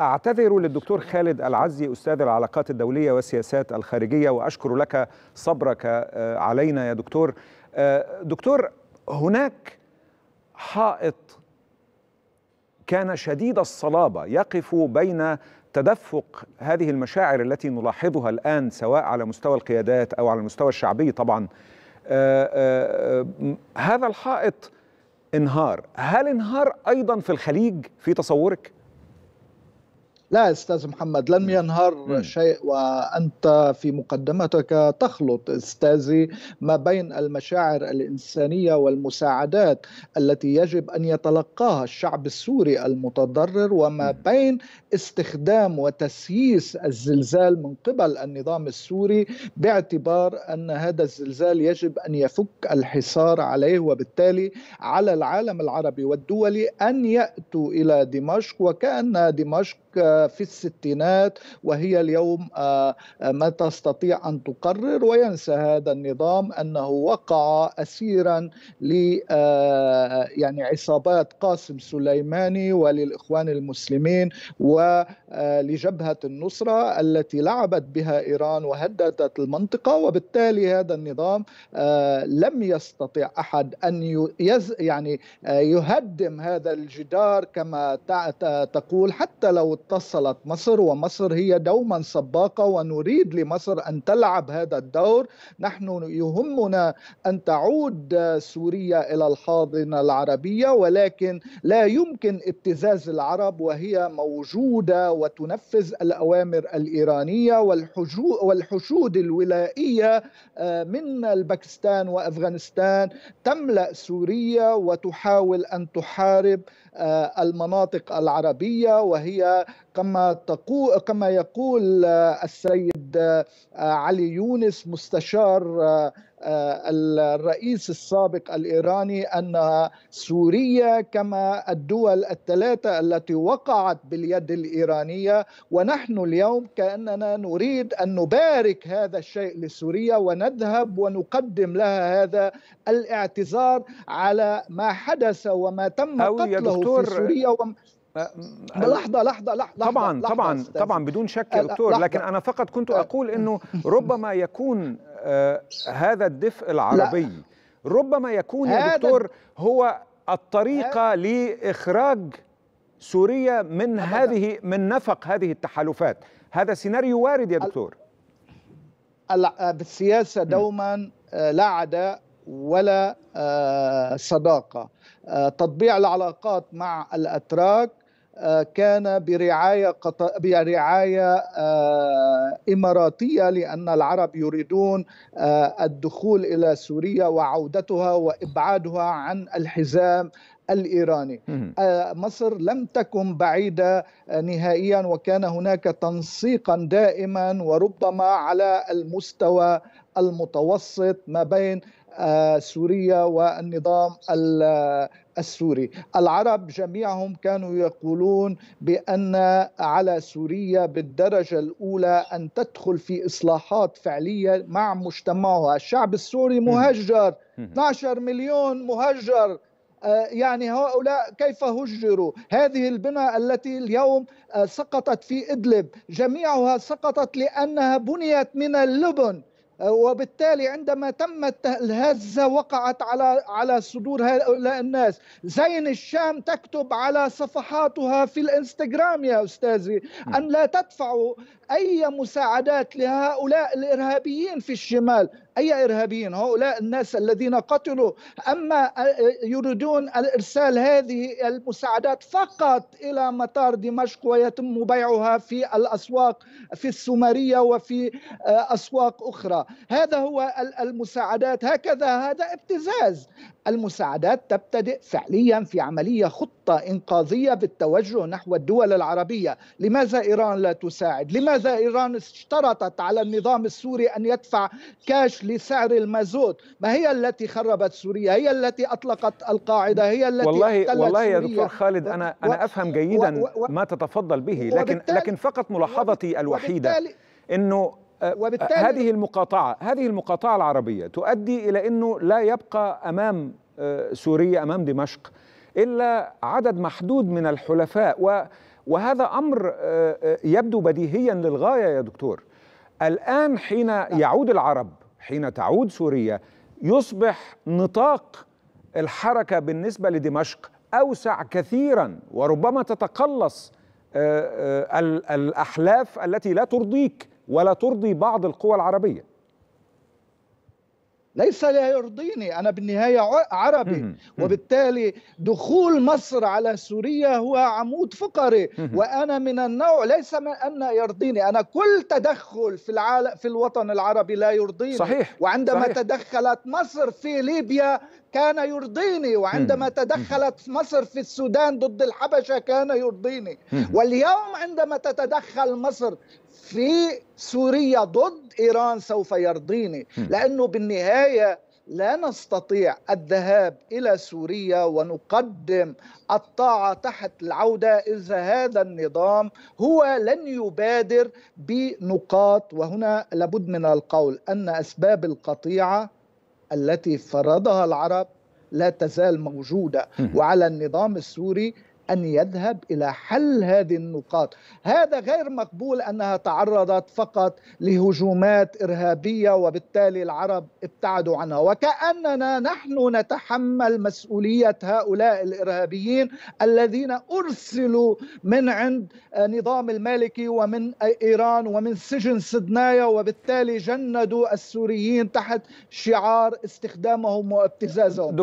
أعتذر للدكتور خالد العزي أستاذ العلاقات الدولية والسياسات الخارجية وأشكر لك صبرك آه، علينا يا دكتور آه، دكتور هناك حائط كان شديد الصلابة يقف بين تدفق هذه المشاعر التي نلاحظها الآن سواء على مستوى القيادات أو على المستوى الشعبي طبعا آه، هذا الحائط انهار هل انهار أيضا في الخليج في تصورك؟ لا استاذ محمد لم ينهار مم. شيء وانت في مقدمتك تخلط استاذي ما بين المشاعر الانسانيه والمساعدات التي يجب ان يتلقاها الشعب السوري المتضرر وما بين استخدام وتسييس الزلزال من قبل النظام السوري باعتبار ان هذا الزلزال يجب ان يفك الحصار عليه وبالتالي على العالم العربي والدولي ان ياتوا الى دمشق وكان دمشق في الستينات وهي اليوم آه، آه، ما تستطيع أن تقرر وينسى هذا النظام أنه وقع أسيرا ل آه، يعني عصابات قاسم سليماني وللإخوان المسلمين ولجبهة النصرة التي لعبت بها إيران وهددت المنطقة وبالتالي هذا النظام لم يستطع أحد أن يز يعني يهدم هذا الجدار كما تقول حتى لو اتصلت مصر ومصر هي دوما سباقة ونريد لمصر أن تلعب هذا الدور نحن يهمنا أن تعود سوريا إلى الحاضنة العربية ولكن لا يمكن ابتزاز العرب وهي موجودة وتنفذ الأوامر الإيرانية والحشود الولائية آه، من الباكستان وأفغانستان تملأ سوريا وتحاول أن تحارب آه، المناطق العربية وهي كما تقول كما يقول آه، السيد آه، علي يونس مستشار آه، الرئيس السابق الايراني ان سوريا كما الدول الثلاثه التي وقعت باليد الايرانيه ونحن اليوم كاننا نريد ان نبارك هذا الشيء لسوريا ونذهب ونقدم لها هذا الاعتذار على ما حدث وما تم قتله في سوريا وم... لحظة لحظة لحظة طبعا لحظة طبعا طبعا بدون شك يا أه، أه، دكتور لكن أنا فقط كنت أه. أقول أنه ربما يكون آه هذا الدفء العربي ربما يكون يا دكتور هو الطريقة لإخراج سوريا من هذه من نفق هذه التحالفات هذا سيناريو وارد يا دكتور بالسياسة دوما لا عداء ولا صداقة تطبيع العلاقات مع الأتراك آه، كان برعايه قط... برعايه آه، اماراتيه لان العرب يريدون آه، الدخول الى سوريا وعودتها وابعادها عن الحزام الإيراني آه، مصر لم تكن بعيدة آه، نهائيا وكان هناك تنسيقا دائما وربما على المستوى المتوسط ما بين آه، سوريا والنظام السوري العرب جميعهم كانوا يقولون بأن على سوريا بالدرجة الأولى أن تدخل في إصلاحات فعلية مع مجتمعها الشعب السوري مهجر 12 مليون مهجر آه، يعني هؤلاء كيف هجروا هذه البنى التي اليوم آه، سقطت في إدلب جميعها سقطت لأنها بنيت من اللبن آه، وبالتالي عندما تمت الهزة وقعت على على صدور هؤلاء الناس زين الشام تكتب على صفحاتها في الانستغرام يا أستاذي نعم. أن لا تدفعوا أي مساعدات لهؤلاء الإرهابيين في الشمال أي إرهابيين هؤلاء الناس الذين قتلوا أما يريدون إرسال هذه المساعدات فقط إلى مطار دمشق ويتم بيعها في الأسواق في السومرية وفي آه، أسواق أخرى هذا هو المساعدات هكذا هذا ابتزاز المساعدات تبتدئ فعليا في عمليه خطه انقاذيه بالتوجه نحو الدول العربيه، لماذا ايران لا تساعد؟ لماذا ايران اشترطت على النظام السوري ان يدفع كاش لسعر المازوت ما هي التي خربت سوريا هي التي أطلقت القاعدة هي التي والله والله يا دكتور خالد أنا, و أنا أفهم جيدا و و ما تتفضل به لكن, لكن فقط ملاحظتي الوحيدة أنه آه، آه، وبالتالي هذه المقاطعة هذه المقاطعة العربية تؤدي إلى أنه لا يبقى أمام آه، سوريا أمام دمشق إلا عدد محدود من الحلفاء و وهذا أمر يبدو بديهيا للغاية يا دكتور الآن حين نعم. يعود العرب حين تعود سوريا يصبح نطاق الحركه بالنسبه لدمشق اوسع كثيرا وربما تتقلص آه، آه، الاحلاف التي لا ترضيك ولا ترضي بعض القوى العربيه ليس لا يرضيني أنا بالنهاية عربي وبالتالي دخول مصر على سوريا هو عمود فقري وأنا من النوع ليس من أن يرضيني أنا كل تدخل في العالم في الوطن العربي لا يرضيني صحيح وعندما صحيح. تدخلت مصر في ليبيا كان يرضيني وعندما تدخلت مصر في السودان ضد الحبشة كان يرضيني واليوم عندما تتدخل مصر في سوريا ضد ايران سوف يرضيني لانه بالنهايه لا نستطيع الذهاب الى سوريا ونقدم الطاعه تحت العوده اذا هذا النظام هو لن يبادر بنقاط وهنا لابد من القول ان اسباب القطيعه التي فرضها العرب لا تزال موجوده وعلى النظام السوري أن يذهب إلى حل هذه النقاط هذا غير مقبول أنها تعرضت فقط لهجومات إرهابية وبالتالي العرب ابتعدوا عنها وكأننا نحن نتحمل مسؤولية هؤلاء الإرهابيين الذين أرسلوا من عند نظام المالكي ومن إيران ومن سجن سدنايا وبالتالي جندوا السوريين تحت شعار استخدامهم وابتزازهم